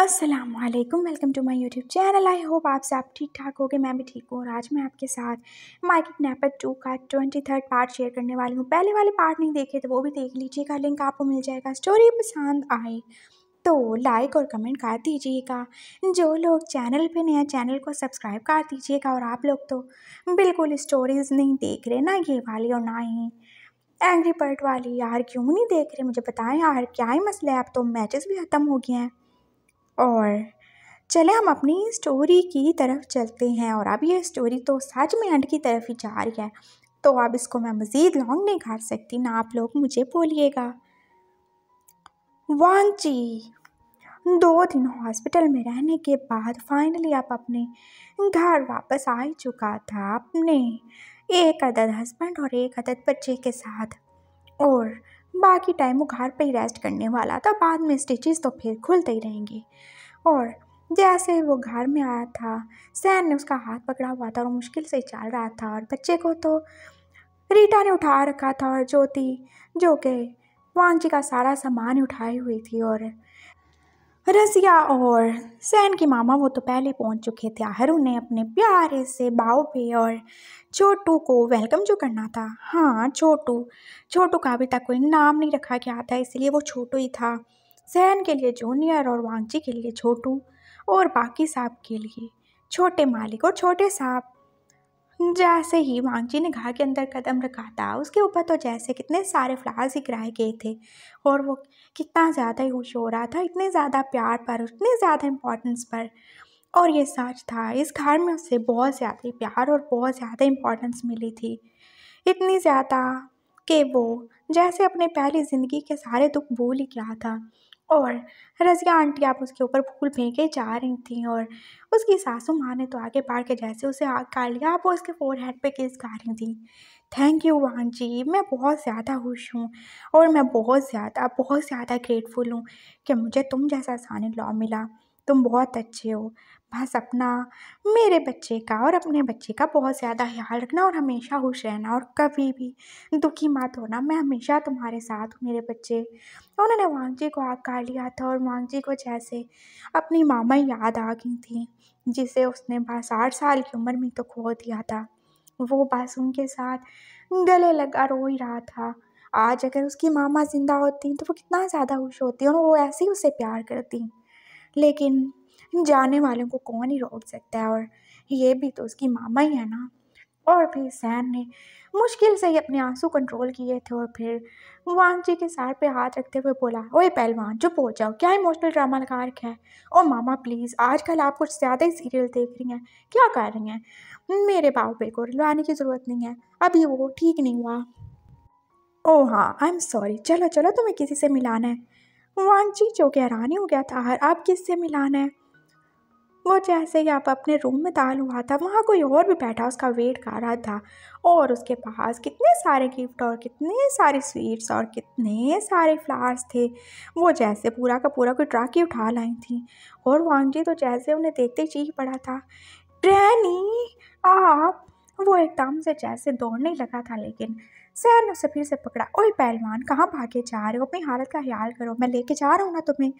Aslam welcome to my YouTube channel I hope आप सब ठीक ठाक होगे मैं भी ठीक हूँ और आज मैं आपके साथ माइक नैपर टू का ट्वेंटी थर्ड पार्ट शेयर करने वाली हूँ पहले वाले पार्ट नहीं देखे तो वो भी देख लीजिएगा लिंक आपको मिल जाएगा स्टोरी पसंद आए तो लाइक और कमेंट कर दीजिएगा जो लोग चैनल पे नए चैनल को सब्सक्राइब कर दीजिएगा और आप लोग तो बिल्कुल स्टोरीज़ नहीं देख रहे ना ये वाली और ना ही एंग्री पर्ट वाली यार क्यों नहीं देख रहे मुझे बताएं यार क्या ही मसला है अब तो मैचेस भी ख़त्म हो गए हैं और चले हम अपनी स्टोरी की तरफ चलते हैं और अब ये स्टोरी तो सच में एंड की तरफ ही जा रही है तो अब इसको मैं मज़ीद लॉन्ग नहीं काट सकती ना आप लोग मुझे बोलिएगा वांची दो दिन हॉस्पिटल में रहने के बाद फाइनली आप अपने घर वापस आ ही चुका था अपने एक अदद हस्बैंड और एक अदद बच्चे के साथ और बाकी टाइम वो घर पे ही रेस्ट करने वाला था बाद में स्टिचेस तो फिर खुलते ही रहेंगे और जैसे वो घर में आया था सैन ने उसका हाथ पकड़ा हुआ था और मुश्किल से चल रहा था और बच्चे को तो रीटा ने उठा रखा था और ज्योति जो कि वांची का सारा सामान उठाई हुई थी और रसिया और सैन के मामा वो तो पहले पहुंच चुके थे आहरू ने अपने प्यारे से बाव पे और छोटू को वेलकम जो करना था हाँ छोटू छोटू का अभी तक कोई नाम नहीं रखा गया था इसलिए वो छोटू ही था सैन के लिए जूनियर और वांगची के लिए छोटू और बाकी साहब के लिए छोटे मालिक और छोटे साहब जैसे ही वांग जी ने घर के अंदर कदम रखा था उसके ऊपर तो जैसे कितने सारे फ्लावर्स ही गिराए गए थे और वो कितना ज़्यादा ही खुश हो रहा था इतने ज़्यादा प्यार पर उतने ज़्यादा इम्पोर्टेंस पर और ये सच था इस घर में उससे बहुत ज़्यादा प्यार और बहुत ज़्यादा इम्पोर्टेंस मिली थी इतनी ज़्यादा कि वो जैसे अपने पहली ज़िंदगी के सारे दुख भूल ही गया था और रज़िया आंटी आप उसके ऊपर फूल फेंके जा रही थी और उसकी सासू माँ ने तो आगे बढ़ के जैसे उसे आग काट लिया वो उसके फोर हेड पर किस कर रही थी थैंक यू वान जी मैं बहुत ज़्यादा खुश हूँ और मैं बहुत ज़्यादा बहुत ज़्यादा ग्रेटफुल हूँ कि मुझे तुम जैसा सानी लॉ मिला तुम बहुत अच्छे हो बस अपना मेरे बच्चे का और अपने बच्चे का बहुत ज़्यादा ख्याल रखना और हमेशा खुश रहना और कभी भी दुखी मत होना मैं हमेशा तुम्हारे साथ हूँ मेरे बच्चे उन्होंने वांग जी को आग का लिया था और वांग जी को जैसे अपनी मामा याद आ गई थी जिसे उसने बस आठ साल की उम्र में तो खो दिया था वो बस उनके साथ गले लगा रो ही रहा था आज अगर उसकी मामा ज़िंदा होती तो वो कितना ज़्यादा खुश होती और वो ऐसे ही उसे प्यार करती लेकिन जाने वालों को कौन ही रोक सकता है और ये भी तो उसकी मामा ही है ना और फिर सैन ने मुश्किल से ही अपने आंसू कंट्रोल किए थे और फिर जी के सर पे हाथ रखते हुए बोला ओए पहलवान चुप हो जाओ क्या इमोशनल ड्रामा लगा रखा है ओ मामा प्लीज़ आजकल आप कुछ ज़्यादा ही सीरियल देख रही हैं क्या कर रही हैं मेरे बाबे को रुलाने की ज़रूरत नहीं है अभी वो ठीक नहीं हुआ ओ हाँ आई एम सॉरी चलो चलो तुम्हें किसी से मिलाना है वान जी जो कि हैरानी हो गया था हर आप किससे मिलाना है वो जैसे ही आप अपने रूम में दाल हुआ था वहाँ कोई और भी बैठा उसका वेट कर रहा था और उसके पास कितने सारे गिफ्ट और कितने सारे स्वीट्स और कितने सारे फ्लावर्स थे वो जैसे पूरा का पूरा कोई ही उठा लाई थी और जी तो जैसे उन्हें देखते ही चीख पड़ा था ट्रैनी आप वो एकदम से जैसे दौड़ने लगा था लेकिन सैन ने उसे फिर से पकड़ा ओए पहलवान कहाँ भागे जा रहे हो अपनी हालत का ख्याल करो मैं लेके जा रहा हूँ ना तुम्हें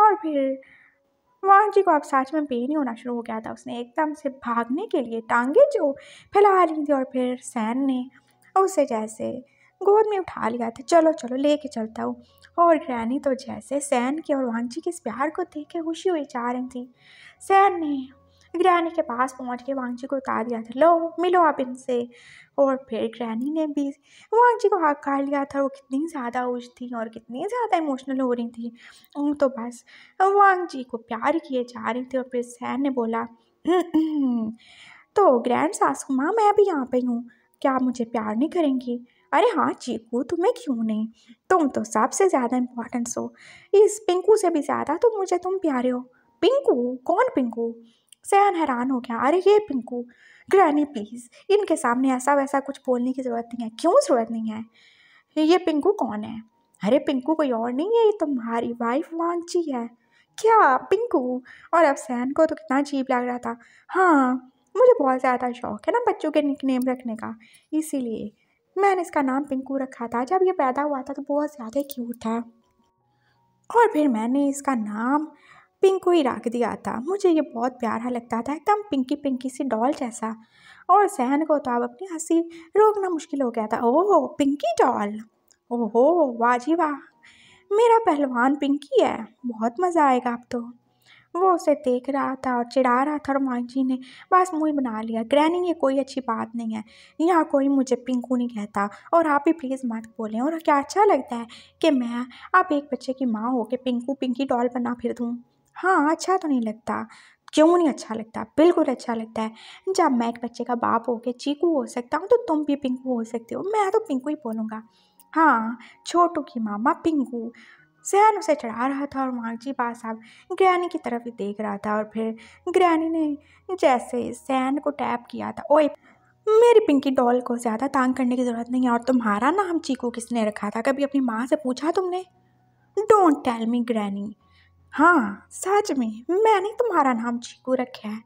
और फिर मोहन जी को अब सच में पेन ही होना शुरू हो गया था उसने एकदम से भागने के लिए टांगे जो फैला ली थी और फिर सैन ने उसे जैसे गोद में उठा लिया था चलो चलो ले कर चलता हूँ और ग्रैनी तो जैसे सैन के और वांची के इस प्यार को देख के खुशी हुई जा रही थी सैन ने ग्रैनी के पास पहुंच के जी को उतार दिया था लो मिलो आप इनसे और फिर ग्रैनी ने भी जी को हाथ का लिया था वो कितनी ज़्यादा उज थी और कितनी ज़्यादा इमोशनल हो रही थी तो बस जी को प्यार किए जा रही थी और फिर सैन ने बोला हम्म, तो ग्रैंड सासू माँ मैं अभी यहाँ पे हूँ क्या आप मुझे प्यार नहीं करेंगी अरे हाँ चीकू तुम्हें क्यों नहीं तुम तो सबसे ज़्यादा इम्पोर्टेंस हो इस पिंकू से भी ज़्यादा तो मुझे तुम प्यारे हो पिंकू कौन पिंकू सयान हैरान हो गया अरे ये पिंकू ग्रैनी प्लीज़ इनके सामने ऐसा वैसा कुछ बोलने की ज़रूरत नहीं है क्यों ज़रूरत नहीं है ये पिंकू कौन है अरे पिंकू कोई और नहीं है ये तुम्हारी वाइफ वांची है क्या पिंकू और अब सैन को तो कितना अजीब लग रहा था हाँ मुझे बहुत ज़्यादा शौक है ना बच्चों के निक नेम रखने का इसीलिए मैंने इसका नाम पिंकू रखा था जब ये पैदा हुआ था तो बहुत ज़्यादा क्यूट था और फिर मैंने इसका नाम पिंक को ही रख दिया था मुझे ये बहुत प्यारा लगता था एकदम पिंकी पिंकी सी डॉल जैसा और सहन को तो अब अपनी हंसी रोकना मुश्किल हो गया था ओह पिंकी डॉल ओहो वाह वाह मेरा पहलवान पिंकी है बहुत मज़ा आएगा अब तो वो उसे देख रहा था और चिढ़ा रहा था और माँ जी ने बस मुँह बना लिया ग्रैनी ये कोई अच्छी बात नहीं है यहाँ कोई मुझे पिंकू नहीं कहता और आप ही प्लीज़ मत बोलें और क्या अच्छा लगता है कि मैं आप एक बच्चे की माँ हो के पिंकू पिंकी डॉल बना फिर दूँ हाँ अच्छा तो नहीं लगता क्यों नहीं अच्छा लगता बिल्कुल अच्छा लगता है जब मैं एक बच्चे का बाप हो के चीकू हो सकता हूँ तो तुम भी पिंकू हो सकते हो मैं तो पिंकू ही बोलूँगा हाँ छोटू की मामा पिंकू सहन उसे चढ़ा रहा था और मांगजी बा साहब ग्रैनी की तरफ ही देख रहा था और फिर ग्रैनी ने जैसे सहन को टैप किया था ओए मेरी पिंकी डॉल को ज़्यादा तंग करने की ज़रूरत नहीं है और तुम्हारा नाम चीकू किसने रखा था कभी अपनी माँ से पूछा तुमने डोंट टेल मी ग्रैनी हाँ सच में मैंने तुम्हारा नाम चीकू रखा है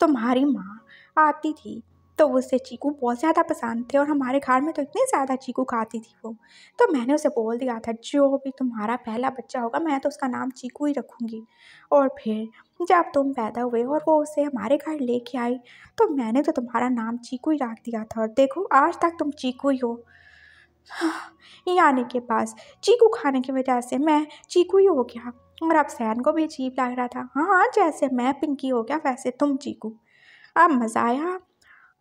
तुम्हारी माँ आती थी तो उसे चीकू बहुत ज़्यादा पसंद थे और हमारे घर में तो इतने ज़्यादा चीकू खाती थी वो तो मैंने उसे बोल दिया था जो भी तुम्हारा पहला बच्चा होगा मैं तो उसका नाम चीकू ही रखूँगी और फिर जब तुम पैदा हुए और वो उसे हमारे घर लेके आई तो मैंने तो तुम्हारा नाम चीकू ही रख दिया था और देखो आज तक तुम चीकू ही हो ये आने के पास चीकू खाने की वजह से मैं चीकू ही हो गया और अब सैन को भी अजीब लग रहा था हाँ हाँ जैसे मैं पिंकी हो गया वैसे तुम चीकू अब मज़ा आया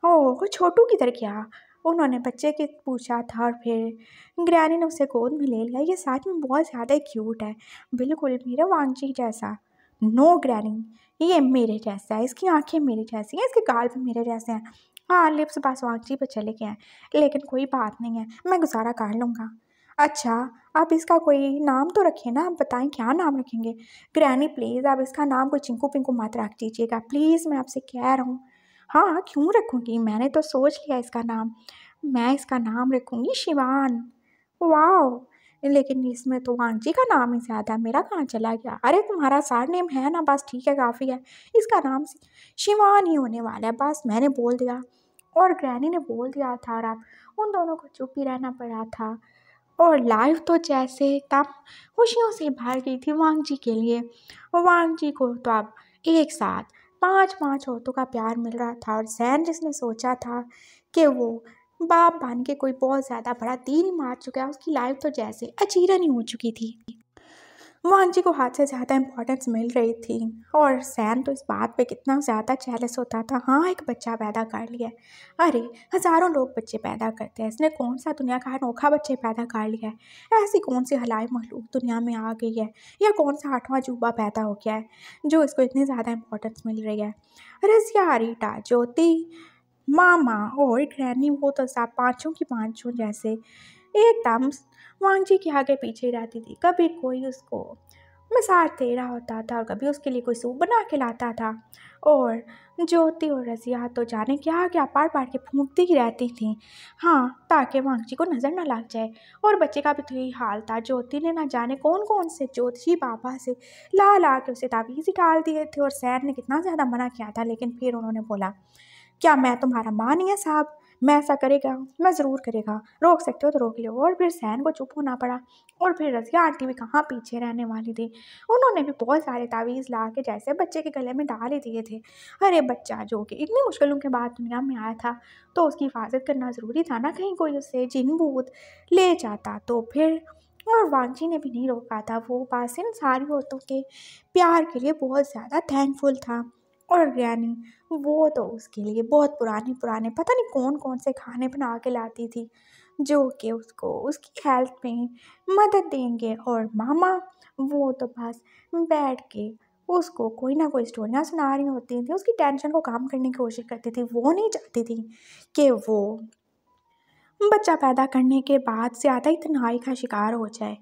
ओ छोटू किधर गया उन्होंने बच्चे के पूछा था और फिर ग्रैनी ने उसे गोद में ले लिया ये साथ में बहुत ज़्यादा क्यूट है बिल्कुल मेरे वांची जैसा नो ग्रैनी ये मेरे जैसा है इसकी आंखें मेरे जैसी हैं इसके गाल भी मेरे जैसे हैं हाँ लिप्स बस वांची पर चले गए हैं लेकिन कोई बात नहीं है मैं गुजारा कर लूँगा अच्छा आप इसका कोई नाम तो रखें ना आप बताएं क्या नाम रखेंगे ग्रैनी प्लीज़ आप इसका नाम कोई चिंकू पिंकू मात्र रख दीजिएगा प्लीज़ मैं आपसे कह रहा हूँ हाँ क्यों रखूँगी मैंने तो सोच लिया इसका नाम मैं इसका नाम रखूँगी शिवान वाह लेकिन इसमें तो आंटी का नाम ही ज़्यादा मेरा कहाँ चला गया अरे तुम्हारा सार नेम है ना बस ठीक है काफ़ी है इसका नाम शिवान ही होने वाला है बस मैंने बोल दिया और ग्रैनी ने बोल दिया था और आप उन दोनों को चुप ही रहना पड़ा था और लाइव तो जैसे तब खुशियों से भर गई थी वांग जी के लिए वांग जी को तो अब एक साथ पांच पांच औरतों का प्यार मिल रहा था और जैन जिसने सोचा था कि वो बाप बन के कोई बहुत ज़्यादा बड़ा तीर मार चुका है उसकी लाइफ तो जैसे अचीरन ही हो चुकी थी मोहन जी को हाथ से ज़्यादा इम्पोर्टेंस मिल रही थी और सैन तो इस बात पे कितना ज़्यादा चैलस होता था हाँ एक बच्चा पैदा कर लिया अरे हज़ारों लोग बच्चे पैदा करते हैं इसने कौन सा दुनिया का अनोखा बच्चे पैदा कर लिया है ऐसी कौन सी हलाई महलूक दुनिया में आ गई है या कौन सा आठवां जूबा पैदा हो गया है जो इसको इतनी ज़्यादा इम्पोर्टेंस मिल रही है रजिया रीटा ज्योति मामा और ग्रैनी वो तो सब पाँचों की पाँचों जैसे एकदम वांगजी के आगे पीछे रहती थी कभी कोई उसको मसाज दे रहा होता था और कभी उसके लिए कोई सूप बना के लाता था और ज्योति और रजिया तो जाने क्या क्या पार पार के फूंकती ही रहती थी हाँ ताकि वांगजी को नज़र ना लग जाए और बच्चे का भी तो यही हाल था ज्योति ने ना जाने कौन कौन से ज्योतिषी बाबा से ला ला के उसे तावीज़ ही डाल दिए थे और सैर ने कितना ज़्यादा मना किया था लेकिन फिर उन्होंने बोला क्या मैं तुम्हारा माँ नहीं है साहब मैं ऐसा करेगा मैं ज़रूर करेगा रोक सकते हो तो रोक लो और फिर सैन को चुप होना पड़ा और फिर रजिया आंटी भी कहाँ पीछे रहने वाली थी उन्होंने भी बहुत सारे तावीज़ ला के जैसे बच्चे के गले में डाल ही दिए थे अरे बच्चा जो कि इतनी मुश्किलों के बाद दुनिया में आया था तो उसकी हिफाजत करना ज़रूरी था ना कहीं कोई उससे जिन बूत ले जाता तो फिर और वांची ने भी नहीं रोका था वो इन सारी औरतों के प्यार के लिए बहुत ज़्यादा थैंकफुल था और बिरयानी वो तो उसके लिए बहुत पुराने पुराने पता नहीं कौन कौन से खाने बना के लाती थी जो कि उसको उसकी हेल्थ में मदद देंगे और मामा वो तो बस बैठ के उसको कोई ना कोई स्टोरियाँ सुना रही होती थी उसकी टेंशन को काम करने की कोशिश करती थी वो नहीं चाहती थी कि वो बच्चा पैदा करने के बाद ज़्यादा इतनाई का शिकार हो जाए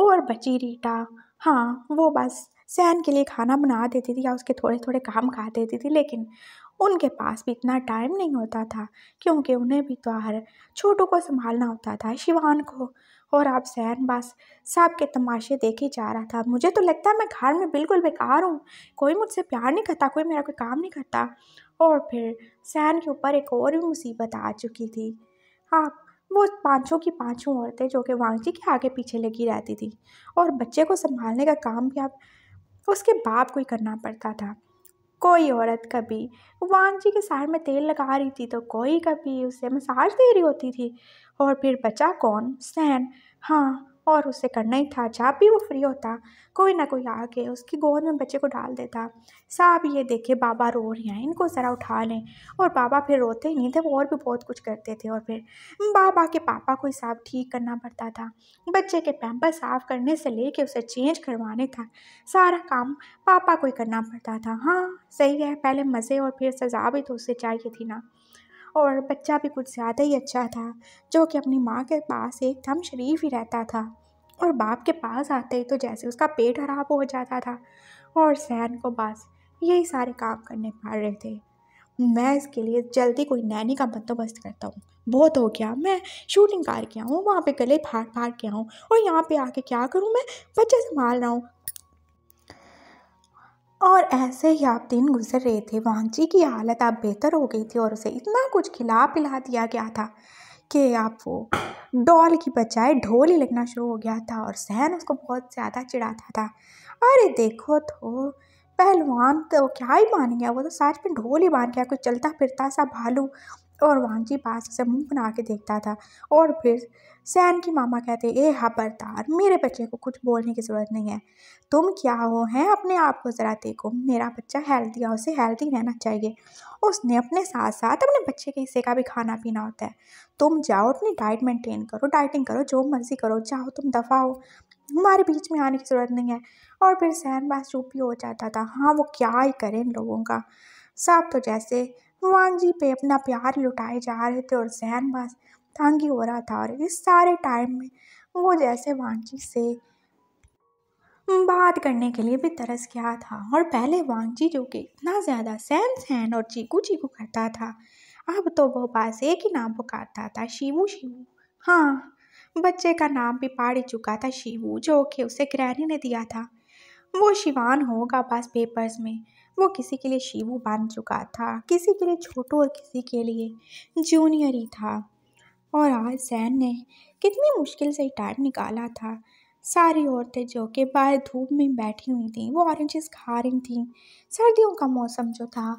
और बची रीटा हाँ वो बस सैन के लिए खाना बना देती थी या उसके थोड़े थोड़े काम खा देती थी लेकिन उनके पास भी इतना टाइम नहीं होता था क्योंकि उन्हें भी तो हर छोटू को संभालना होता था शिवान को और आप सैन बस सब के तमाशे देखे जा रहा था मुझे तो लगता है मैं घर में बिल्कुल बेकार हूँ कोई मुझसे प्यार नहीं करता कोई मेरा कोई काम नहीं करता और फिर सैन के ऊपर एक और भी मुसीबत आ चुकी थी हाँ वो पाँचों की पाँचों औरतें जो कि वांगजी के आगे पीछे लगी रहती थी और बच्चे को संभालने का काम भी आप उसके बाप को ही करना पड़ता था कोई औरत कभी वांग जी के सार में तेल लगा रही थी तो कोई कभी उसे मसाज दे रही होती थी और फिर बचा कौन सैन हाँ और उसे करना ही था जब भी वो फ्री होता कोई ना कोई आके उसकी गोद में बच्चे को डाल देता साहब ये देखे बाबा रो रहे हैं इनको ज़रा उठा लें और बाबा फिर रोते ही नहीं थे वो और भी बहुत कुछ करते थे और फिर बाबा के पापा को साफ ठीक करना पड़ता था बच्चे के पैम्पर साफ़ करने से ले कर उसे चेंज करवाने था सारा काम पापा को ही करना पड़ता था हाँ सही है पहले मज़े और फिर सजा भी तो उसे चाहिए थी ना और बच्चा भी कुछ ज़्यादा ही अच्छा था जो कि अपनी माँ के पास एकदम शरीफ ही रहता था और बाप के पास आते ही तो जैसे उसका पेट खराब हो जाता था और सहन को बस यही सारे काम करने पड़ रहे थे मैं इसके लिए जल्दी कोई नैनी का बंदोबस्त करता हूँ बहुत हो गया मैं शूटिंग कार के आऊँ वहाँ पे गले फाड़ फाड़ के आऊँ और यहाँ पे आके क्या करूँ मैं बच्चे संभाल रहा हूँ और ऐसे ही आप दिन गुजर रहे थे वांची की हालत आप बेहतर हो गई थी और उसे इतना कुछ खिला पिला दिया गया था कि आप वो डॉल की बजाय ढोल ही लगना शुरू हो गया था और सहन उसको बहुत ज़्यादा चिढ़ाता था अरे देखो तो पहलवान तो क्या ही मान गया वो तो साथ में ढोल ही मान गया कुछ चलता फिरता सा भालू और वांची पास से मुंह बना के देखता था और फिर सैन की मामा कहते ए हबरदार मेरे बच्चे को कुछ बोलने की ज़रूरत नहीं है तुम क्या हो हैं अपने आप को ज़रा देखो मेरा बच्चा हेल्दी है उसे हेल्दी रहना चाहिए उसने अपने साथ साथ अपने बच्चे के हिस्से का भी खाना पीना होता है तुम जाओ अपनी डाइट मेंटेन करो डाइटिंग करो जो मर्ज़ी करो जाओ तुम दफ़ा हो हमारे बीच में आने की ज़रूरत नहीं है और फिर सहन बास चुप ही हो जाता था हाँ वो क्या ही करें इन लोगों का सब तो जैसे वांग जी पे अपना प्यार लुटाए जा रहे थे और सहन बास तांगी हो रहा था और इस सारे टाइम में वो जैसे वांची से बात करने के लिए भी तरस गया था और पहले वांची जो कि इतना ज़्यादा सहन सहन और चीकू चीकू करता था अब तो वो बस एक ही नाम पुकारता था शिवू शिवू हाँ बच्चे का नाम भी पाड़ चुका था शिवू जो कि उसे ग्रहणी ने दिया था वो शिवान होगा बस पेपर्स में वो किसी के लिए शिवू बन चुका था किसी के लिए छोटू और किसी के लिए जूनियर ही था और आज जैन ने कितनी मुश्किल से टाइम निकाला था सारी औरतें जो कि बाहर धूप में बैठी हुई थीं वो ऑरेंजेस खा रही थीं सर्दियों का मौसम जो था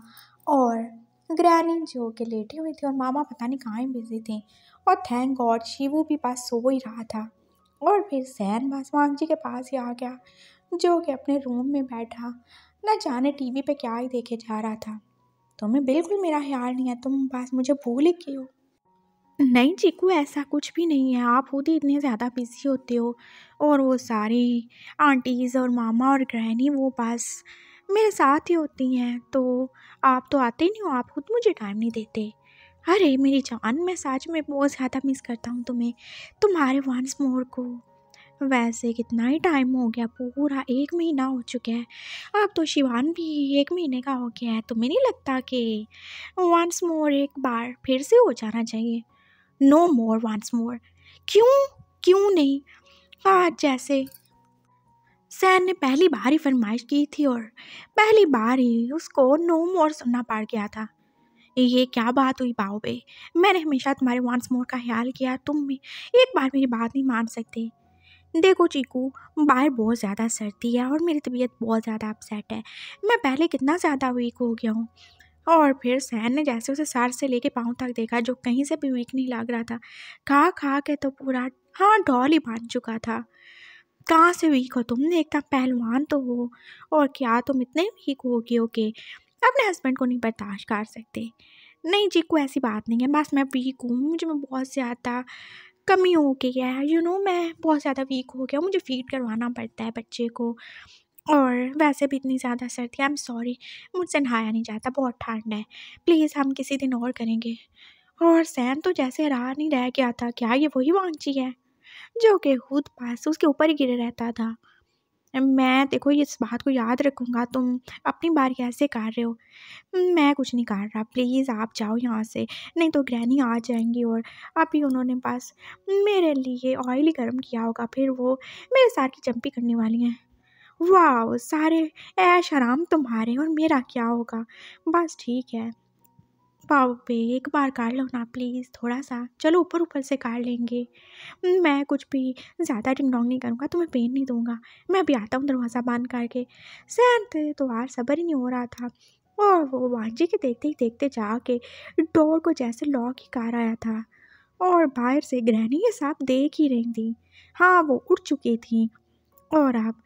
और ग्रैनी जो कि लेटी हुई थी और मामा पता नहीं कहाँ बिजी थी और थैंक गॉड शिवू भी पास सो ही रहा था और फिर जैन बासवान जी के पास ही आ गया जो कि अपने रूम में बैठा न जाने टीवी पे क्या ही देखे जा रहा था तुम्हें बिल्कुल मेरा ख्याल नहीं है तुम बस मुझे भूल ही क्यों हो नहीं चीकू ऐसा कुछ भी नहीं है आप खुद ही इतने ज़्यादा बिज़ी होते हो और वो सारी आंटीज़ और मामा और ग्रहणी वो बस मेरे साथ ही होती हैं तो आप तो आते नहीं हो आप खुद मुझे टाइम नहीं देते अरे मेरी जान मैं सच में बहुत ज़्यादा मिस करता हूँ तुम्हें तुम्हारे वंस मोर को वैसे कितना ही टाइम हो गया पूरा एक महीना हो चुका है अब तो शिवान भी एक महीने का हो गया है तुम्हें नहीं लगता कि वंस मोर एक बार फिर से हो जाना चाहिए नो मोर वंस मोर क्यों क्यों नहीं आज जैसे सैन ने पहली बार ही फरमाइश की थी और पहली बार ही उसको नो मोर सुनना पड़ गया था ये क्या बात हुई बाओ बे मैंने हमेशा तुम्हारे वंस मोर का ख्याल किया तुम भी एक बार मेरी बात नहीं मान सकते देखो चीकू बाहर बहुत ज़्यादा सर्दी है और मेरी तबीयत बहुत ज़्यादा अपसेट है मैं पहले कितना ज़्यादा वीक हो गया हूँ और फिर सैन ने जैसे उसे सर से लेके पाँव तक देखा जो कहीं से भी वीक नहीं लग रहा था खा खा के तो पूरा हाँ डॉल ही बांध चुका था कहाँ से वीक हो तुम देखता पहलवान तो हो और क्या तुम इतने वीक हो गए हो के अपने हस्बैंड को नहीं बर्दाश्त कर सकते नहीं जी कोई ऐसी बात नहीं है बस मैं वीक हूँ मुझे मैं बहुत ज़्यादा कमी हो गई है यू नो मैं बहुत ज़्यादा वीक हो गया मुझे फीड करवाना पड़ता है बच्चे को और वैसे भी इतनी ज़्यादा सर्दी आई एम सॉरी मुझसे नहाया नहीं जाता बहुत ठंड है प्लीज़ हम किसी दिन और करेंगे और सैन तो जैसे रहा नहीं रह गया था क्या ये वही वांची है जो कि खुद पास उसके ऊपर ही गिरे रहता था मैं देखो इस बात को याद रखूँगा तुम अपनी बार कैसे कर रहे हो मैं कुछ नहीं कर रहा प्लीज़ आप जाओ यहाँ से नहीं तो ग्रहणी आ जाएंगी और अभी उन्होंने पास मेरे लिए ऑयल ही गर्म किया होगा फिर वो मेरे सार की चंपी करने वाली हैं वाह सारे ऐश आराम तुम्हारे और मेरा क्या होगा बस ठीक है पाव पे एक बार काट लो ना प्लीज़ थोड़ा सा चलो ऊपर ऊपर से काट लेंगे मैं कुछ भी ज़्यादा टिंगडोंग नहीं करूँगा तुम्हें पेन नहीं दूँगा मैं अभी आता हूँ दरवाज़ा बंद करके सैन तो यार सबर ही नहीं हो रहा था और वो वांझे के देखते ही देखते जाके डोर को जैसे लॉक ही कार आया था और बाहर से ग्रहणी ये साहब देख ही रही थी हाँ वो उठ चुकी थी और अब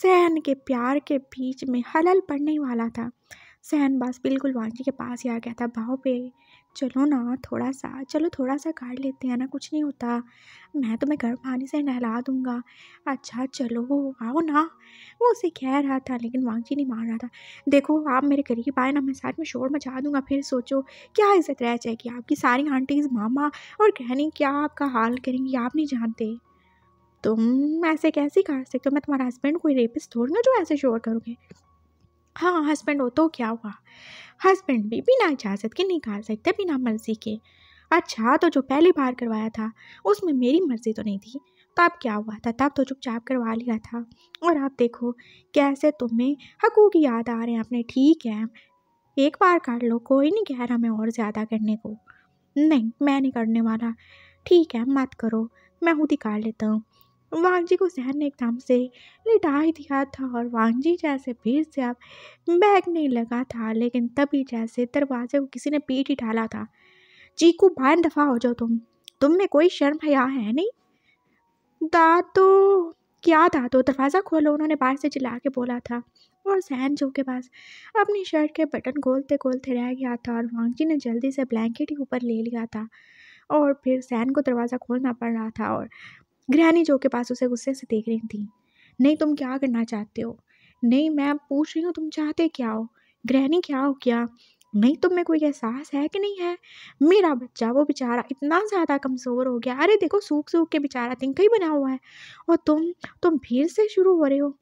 सहन के प्यार के बीच में हलल पड़ने वाला था सहन बस बिल्कुल वांझी के पास ही आ गया था भाव पे चलो ना थोड़ा सा चलो थोड़ा सा काट लेते हैं ना कुछ नहीं होता मैं तुम्हें गर्म पानी से नहला दूंगा अच्छा चलो आओ ना वो उसे कह रहा था लेकिन वांगची नहीं मान रहा था देखो आप मेरे करीब आए ना मैं साथ में शोर मचा दूंगा फिर सोचो क्या इज्जत रह जाएगी आपकी सारी आंटीज़ मामा और कहनी क्या आपका हाल करेंगी आप नहीं जानते तुम ऐसे कैसे कर सकते हो मैं तुम्हारा हस्बैंड कोई रेपिस थोड़ी ना जो ऐसे शोर करोगे हाँ हस्बैंड हो तो क्या हुआ हस्बैंड भी बिना इजाज़त के नहीं कर सकते बिना मर्ज़ी के अच्छा तो जो पहली बार करवाया था उसमें मेरी मर्ज़ी तो नहीं थी तब क्या हुआ था तब तो चुपचाप करवा लिया था और आप देखो कैसे तुम्हें हकूक याद आ रहे हैं अपने ठीक है एक बार कर लो कोई नहीं कह रहा मैं और ज़्यादा करने को नहीं मैं नहीं करने वाला ठीक है मत करो मैं खुद ही कर लेता हूँ वांगजी को जहन ने एकदम से लिटा ही दिया था और वांगजी जैसे फिर से अब बैग नहीं लगा था लेकिन तभी जैसे दरवाजे को किसी ने पीट ही डाला था चीकू बाहर दफा हो जाओ तुम तुम में कोई शर्म हया है नहीं दा तो क्या था तो दरवाज़ा खोलो उन्होंने बाहर से चिल्ला के बोला था और सहन जो के पास अपनी शर्ट के बटन खोलते खोलते रह गया था और वांगजी ने जल्दी से ब्लैंकेट ही ऊपर ले लिया था और फिर सहन को दरवाज़ा खोलना पड़ रहा था और गृहणी जो के पास उसे गुस्से से देख रही थी नहीं तुम क्या करना चाहते हो नहीं मैं पूछ रही हूँ तुम चाहते क्या हो गृहणी क्या हो क्या नहीं तुम में कोई एहसास है कि नहीं है मेरा बच्चा वो बेचारा इतना ज़्यादा कमज़ोर हो गया अरे देखो सूख सूख के बेचारा तिनका ही बना हुआ है और तुम तुम फिर से शुरू हो रहे हो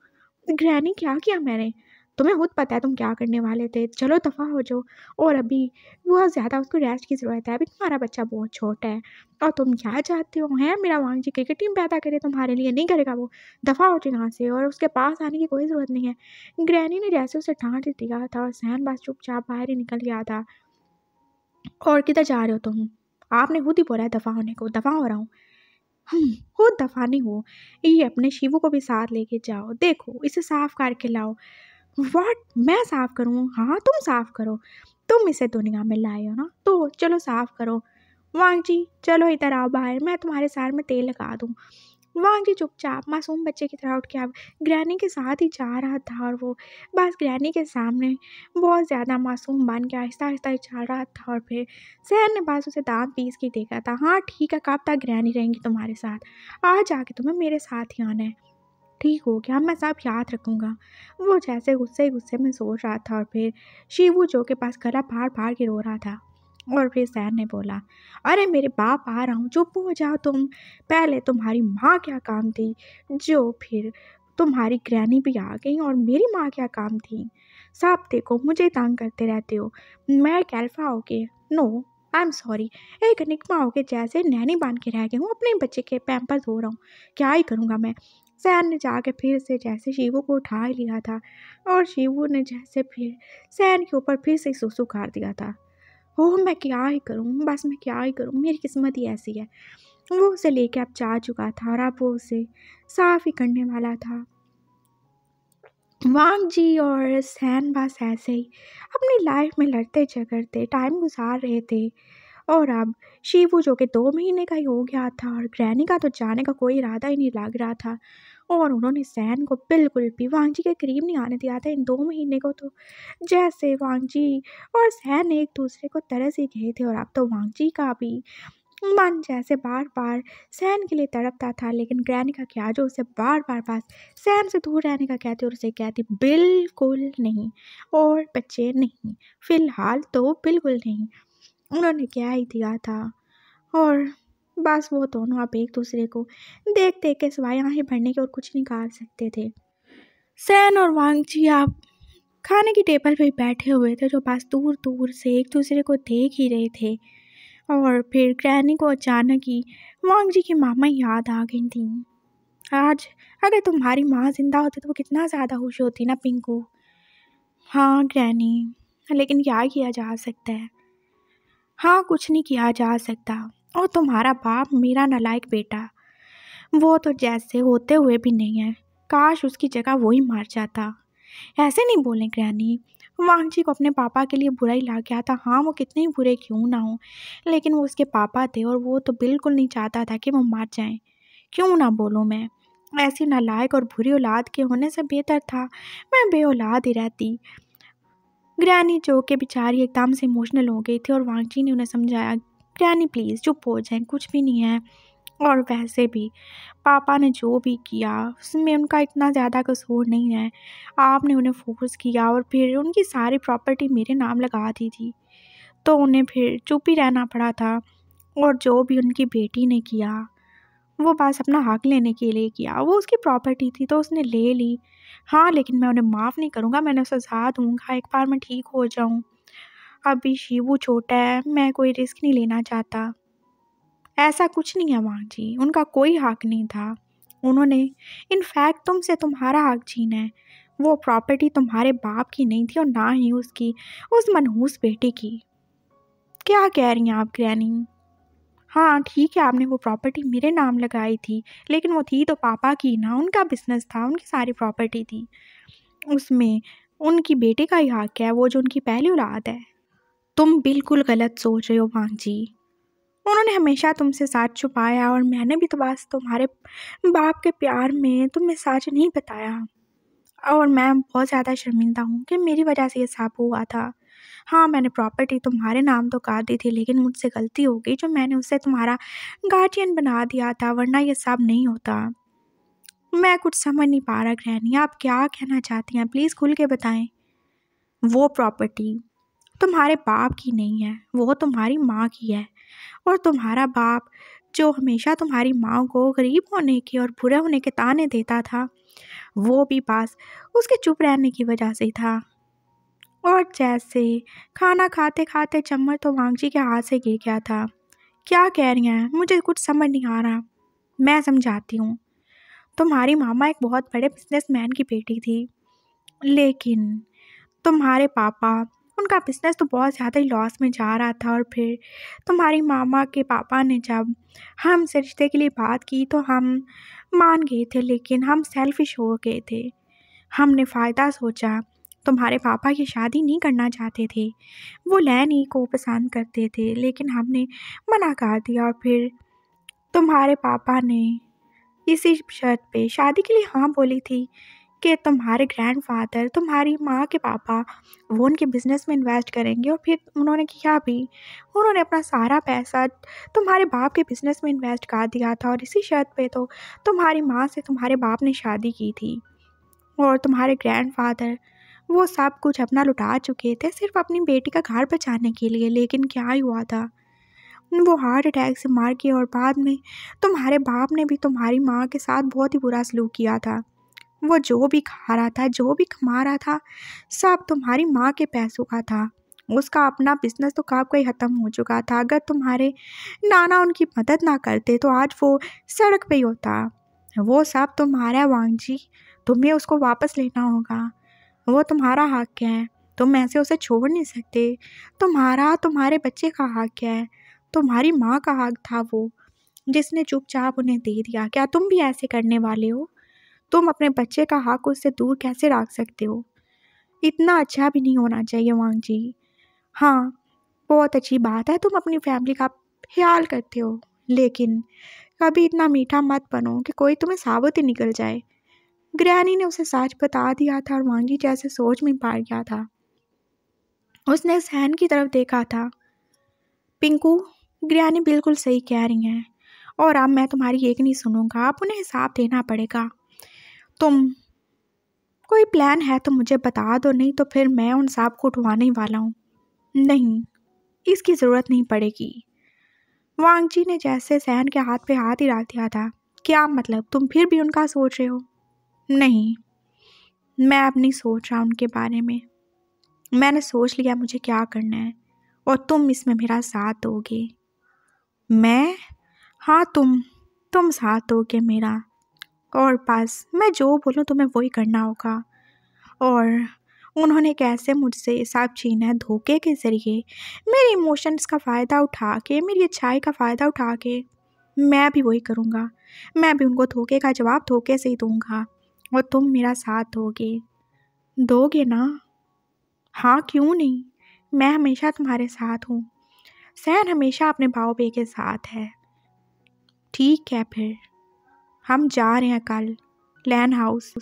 ग्रहणी क्या किया मैंने तुम्हें खुद पता है तुम क्या करने वाले थे चलो दफ़ा हो जाओ और अभी बहुत ज़्यादा उसको रेस्ट की ज़रूरत है अभी तुम्हारा बच्चा बहुत छोटा है और तुम क्या चाहते हो हैं मेरा वांग जी क्रिकेट टीम पैदा करे तुम्हारे लिए नहीं करेगा वो दफ़ा हो जाए यहाँ से और उसके पास आने की कोई ज़रूरत नहीं है ग्रैनी ने जैसे उसे ठाट दिया था और सहन बास चुपचाप बाहर ही निकल गया था और किधर जा रहे हो तुम आपने खुद ही बोला है दफ़ा होने को दफ़ा हो रहा हूँ हम्म, खुद दफ़ा नहीं हो ये अपने शिवू को भी साथ लेके जाओ देखो इसे साफ करके लाओ वॉट मैं साफ़ करूँ हाँ तुम साफ़ करो तुम इसे दुनिया तो में लाए हो ना तो चलो साफ़ करो वांग जी चलो इधर आओ बाहर मैं तुम्हारे सार में तेल लगा दूँ वांग जी चुपचाप मासूम बच्चे की तरह उठ के अब ग्रैनी के साथ ही जा रहा था और वो बस ग्रैनी के सामने बहुत ज़्यादा मासूम बन के आहिस्ता आहिस्ता ही चल रहा था और फिर सहन ने बस उसे दांत पीस के देखा था हाँ ठीक है कब तक ग्रैनी रहेंगी तुम्हारे साथ आज आके तुम्हें मेरे साथ ही आना है ठीक हो गया मैं सब याद रखूँगा वो जैसे गुस्से गुस्से में सोच रहा था और फिर शिवू जो के पास गला फाड़ फाड़ के रो रहा था और फिर सैर ने बोला अरे मेरे बाप आ रहा हूँ चुप हो जाओ तुम पहले तुम्हारी माँ क्या काम थी जो फिर तुम्हारी ग्रैनी भी आ गई और मेरी माँ क्या काम थी साहब देखो मुझे तंग करते रहते हो मैं कैल्फा होके नो आई एम सॉरी एक निकमा होके जैसे नैनी बांध के रह गई हूँ अपने बच्चे के पैम्पर धो रहा हूँ क्या ही करूँगा मैं सैन ने जाके फिर से जैसे शिवू को उठा लिया था और शिवू ने जैसे फिर सैन के ऊपर फिर से सुसु कर दिया था हो मैं क्या ही करूँ बस मैं क्या ही करूँ मेरी किस्मत ही ऐसी है वो उसे लेके अब जा चुका था और अब वो उसे साफ ही करने वाला था वांग जी और सैन बस ऐसे ही अपनी लाइफ में लड़ते झगड़ते टाइम गुजार रहे थे और अब शिवू जो कि दो महीने का ही हो गया था और ग्रैनी का तो जाने का कोई इरादा ही नहीं लग रहा था और उन्होंने सैन को बिल्कुल भी वांगजी के करीब नहीं आने दिया था इन दो महीने को तो जैसे वांगजी और सैन एक दूसरे को तरस ही गए थे और अब तो वांगजी का भी मन जैसे बार बार सैन के लिए तड़पता था लेकिन ग्रैनी का क्या जो उसे बार बार पास सैन से दूर रहने का कहती और उसे कहती बिल्कुल नहीं और बच्चे नहीं फ़िलहाल तो बिल्कुल नहीं उन्होंने क्या ही दिया था और बस वो दोनों अब एक दूसरे को देख देख के सिवाय आहें भरने के और कुछ नहीं कर सकते थे सैन और वांग जी आप खाने की टेबल पर बैठे हुए थे जो बस दूर दूर से एक दूसरे को देख ही रहे थे और फिर ग्रैनी को अचानक ही वांग जी की मामा याद आ गई थी आज अगर तुम्हारी माँ ज़िंदा होती तो वो कितना ज़्यादा खुश होती ना पिंकू हाँ ग्रैनी लेकिन क्या किया जा सकता है हाँ कुछ नहीं किया जा सकता और तुम्हारा बाप मेरा नलायक बेटा वो तो जैसे होते हुए भी नहीं है काश उसकी जगह वो ही मार जाता ऐसे नहीं बोले ग्रैनी जी को अपने पापा के लिए बुरा ही गया था हाँ वो कितने ही बुरे क्यों ना हो लेकिन वो उसके पापा थे और वो तो बिल्कुल नहीं चाहता था कि वो मार जाएं क्यों ना बोलूँ मैं ऐसी नालायक और बुरी औलाद के होने से बेहतर था मैं बे औलाद ही रहती ग्रैनी जो के बेचारी एकदम से इमोशनल हो गई थी और वांगची ने उन्हें समझाया ग्रैनी प्लीज़ चुप हो जाए कुछ भी नहीं है और वैसे भी पापा ने जो भी किया उसमें उनका इतना ज़्यादा कसूर नहीं है आपने उन्हें फोर्स किया और फिर उनकी सारी प्रॉपर्टी मेरे नाम लगा दी थी तो उन्हें फिर चुप ही रहना पड़ा था और जो भी उनकी बेटी ने किया वो बस अपना हक लेने के लिए किया वो उसकी प्रॉपर्टी थी तो उसने ले ली हाँ लेकिन मैं उन्हें माफ़ नहीं करूँगा मैंने सजा दूँगा एक बार मैं ठीक हो जाऊँ अभी शिवू छोटा है मैं कोई रिस्क नहीं लेना चाहता ऐसा कुछ नहीं है माँ जी उनका कोई हक नहीं था उन्होंने इनफैक्ट तुमसे तुम्हारा हक छीना है वो प्रॉपर्टी तुम्हारे बाप की नहीं थी और ना ही उसकी उस मनहूस बेटे की क्या कह रही हैं आप ग्रैनी हाँ ठीक है आपने वो प्रॉपर्टी मेरे नाम लगाई थी लेकिन वो थी तो पापा की ना उनका बिजनेस था उनकी सारी प्रॉपर्टी थी उसमें उनकी बेटे का ही हक है वो जो उनकी पहली औलाद है तुम बिल्कुल गलत सोच रहे हो मांग जी उन्होंने हमेशा तुमसे साथ छुपाया और मैंने भी तो बस तुम्हारे बाप के प्यार में तुम्हें साथ नहीं बताया और मैं बहुत ज़्यादा शर्मिंदा हूँ कि मेरी वजह से ये सब हुआ था हाँ मैंने प्रॉपर्टी तुम्हारे नाम तो कर दी थी लेकिन मुझसे गलती हो गई जो मैंने उसे तुम्हारा गार्जियन बना दिया था वरना यह सब नहीं होता मैं कुछ समझ नहीं पा रहा ग्रहणी आप क्या कहना चाहती हैं प्लीज़ खुल के बताएं वो प्रॉपर्टी तुम्हारे बाप की नहीं है वो तुम्हारी माँ की है और तुम्हारा बाप जो हमेशा तुम्हारी माँ को गरीब होने के और बुरे होने के ताने देता था वो भी पास उसके चुप रहने की वजह से था और जैसे खाना खाते खाते चम्मच तो वांग जी के हाथ से गिर गया था क्या कह रही हैं मुझे कुछ समझ नहीं आ रहा मैं समझाती हूँ तुम्हारी मामा एक बहुत बड़े बिजनेसमैन की बेटी थी लेकिन तुम्हारे पापा उनका बिज़नेस तो बहुत ज़्यादा ही लॉस में जा रहा था और फिर तुम्हारी मामा के पापा ने जब हमसे रिश्ते के लिए बात की तो हम मान गए थे लेकिन हम सेल्फिश हो गए थे हमने फ़ायदा सोचा तुम्हारे पापा की शादी नहीं करना चाहते थे वो लैनी को पसंद करते थे लेकिन हमने मना कर दिया और फिर तुम्हारे पापा ने इसी शर्त पे शादी के लिए हाँ बोली थी कि तुम्हारे ग्रैंडफादर तुम्हारी माँ के पापा वो उनके बिज़नेस में इन्वेस्ट करेंगे और फिर उन्होंने किया भी उन्होंने अपना सारा पैसा तुम्हारे बाप के बिज़नेस में इन्वेस्ट कर दिया था और इसी शर्त पे तो तुम्हारी माँ से तुम्हारे बाप ने शादी की थी और तुम्हारे ग्रैंडफादर वो सब कुछ अपना लुटा चुके थे सिर्फ अपनी बेटी का घर बचाने के लिए लेकिन क्या ही हुआ था वो हार्ट अटैक से मार गए और बाद में तुम्हारे बाप ने भी तुम्हारी माँ के साथ बहुत ही बुरा सलूक किया था वो जो भी खा रहा था जो भी कमा रहा था सब तुम्हारी माँ के पैसों का था उसका अपना बिजनेस तो काब का ही ख़त्म हो चुका था अगर तुम्हारे नाना उनकी मदद ना करते तो आज वो सड़क पे ही होता वो सब तुम्हारा वांग जी तुम्हें उसको वापस लेना होगा वो तुम्हारा हक है तुम ऐसे उसे छोड़ नहीं सकते तुम्हारा तुम्हारे बच्चे का हक है तुम्हारी माँ का हक था वो जिसने चुपचाप उन्हें दे दिया क्या तुम भी ऐसे करने वाले हो तुम अपने बच्चे का हक उससे दूर कैसे रख सकते हो इतना अच्छा भी नहीं होना चाहिए वांग जी हाँ बहुत अच्छी बात है तुम अपनी फैमिली का ख्याल करते हो लेकिन कभी इतना मीठा मत बनो कि कोई तुम्हें साबुत ही निकल जाए ग्रैनी ने उसे सच बता दिया था और वांगी जैसे सोच में पार गया था उसने सहन की तरफ देखा था पिंकू ग्रैनी बिल्कुल सही कह रही हैं और अब मैं तुम्हारी एक नहीं सुनूंगा आप उन्हें हिसाब देना पड़ेगा तुम कोई प्लान है तो मुझे बता दो नहीं तो फिर मैं उन साहब को उठवाने वाला हूँ नहीं इसकी ज़रूरत नहीं पड़ेगी वांगजी ने जैसे सहन के हाथ पे हाथ ही डाल दिया था क्या मतलब तुम फिर भी उनका सोच रहे हो नहीं मैं अब नहीं सोच रहा उनके बारे में मैंने सोच लिया मुझे क्या करना है और तुम इसमें मेरा साथ दोगे मैं हाँ तुम तुम साथ दोगे मेरा और बस मैं जो बोलूँ तुम्हें वही करना होगा और उन्होंने कैसे मुझसे ये सब छीना धोखे के ज़रिए मेरे इमोशंस का फ़ायदा उठा के मेरी अच्छाई का फ़ायदा उठा के मैं भी वही करूँगा मैं भी उनको धोखे का जवाब धोखे से ही दूँगा और तुम मेरा साथ दोगे दोगे ना हाँ क्यों नहीं मैं हमेशा तुम्हारे साथ हूँ सहन हमेशा अपने भाव बे के साथ है ठीक है फिर हम जा रहे हैं कल लैन हाउस